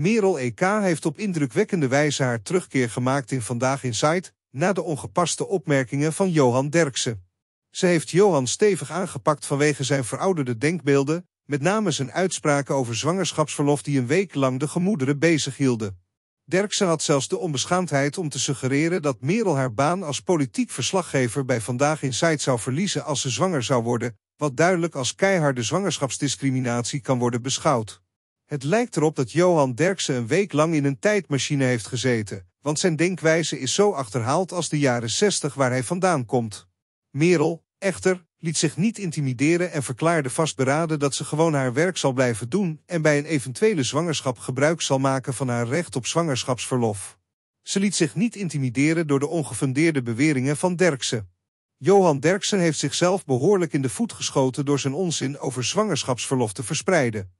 Merel EK heeft op indrukwekkende wijze haar terugkeer gemaakt in Vandaag Insight, na de ongepaste opmerkingen van Johan Derksen. Ze heeft Johan stevig aangepakt vanwege zijn verouderde denkbeelden, met name zijn uitspraken over zwangerschapsverlof die een week lang de gemoederen bezighielden. Derksen had zelfs de onbeschaamdheid om te suggereren dat Merel haar baan als politiek verslaggever bij Vandaag Insight zou verliezen als ze zwanger zou worden, wat duidelijk als keiharde zwangerschapsdiscriminatie kan worden beschouwd. Het lijkt erop dat Johan Derksen een week lang in een tijdmachine heeft gezeten, want zijn denkwijze is zo achterhaald als de jaren 60 waar hij vandaan komt. Merel, echter, liet zich niet intimideren en verklaarde vastberaden dat ze gewoon haar werk zal blijven doen en bij een eventuele zwangerschap gebruik zal maken van haar recht op zwangerschapsverlof. Ze liet zich niet intimideren door de ongefundeerde beweringen van Derksen. Johan Derksen heeft zichzelf behoorlijk in de voet geschoten door zijn onzin over zwangerschapsverlof te verspreiden.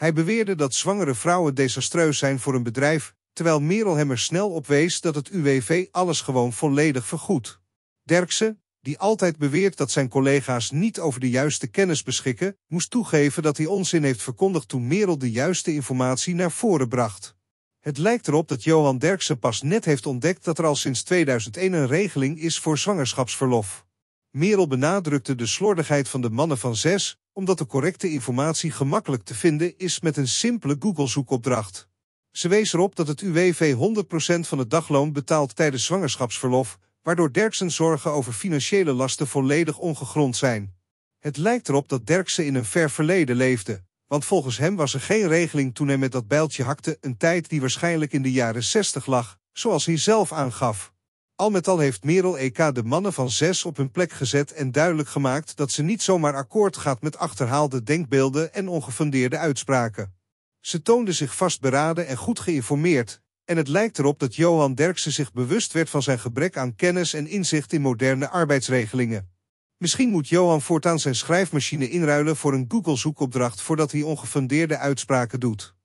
Hij beweerde dat zwangere vrouwen desastreus zijn voor een bedrijf, terwijl Merel hem er snel op wees dat het UWV alles gewoon volledig vergoedt. Derksen, die altijd beweert dat zijn collega's niet over de juiste kennis beschikken, moest toegeven dat hij onzin heeft verkondigd toen Merel de juiste informatie naar voren bracht. Het lijkt erop dat Johan Derksen pas net heeft ontdekt dat er al sinds 2001 een regeling is voor zwangerschapsverlof. Merel benadrukte de slordigheid van de mannen van zes, omdat de correcte informatie gemakkelijk te vinden is met een simpele Google-zoekopdracht. Ze wees erop dat het UWV 100% van het dagloon betaalt tijdens zwangerschapsverlof, waardoor Derksen zorgen over financiële lasten volledig ongegrond zijn. Het lijkt erop dat Derksen in een ver verleden leefde, want volgens hem was er geen regeling toen hij met dat bijltje hakte een tijd die waarschijnlijk in de jaren 60 lag, zoals hij zelf aangaf. Al met al heeft Merel EK de mannen van zes op hun plek gezet en duidelijk gemaakt dat ze niet zomaar akkoord gaat met achterhaalde denkbeelden en ongefundeerde uitspraken. Ze toonde zich vastberaden en goed geïnformeerd, en het lijkt erop dat Johan Derksen zich bewust werd van zijn gebrek aan kennis en inzicht in moderne arbeidsregelingen. Misschien moet Johan voortaan zijn schrijfmachine inruilen voor een Google-zoekopdracht voordat hij ongefundeerde uitspraken doet.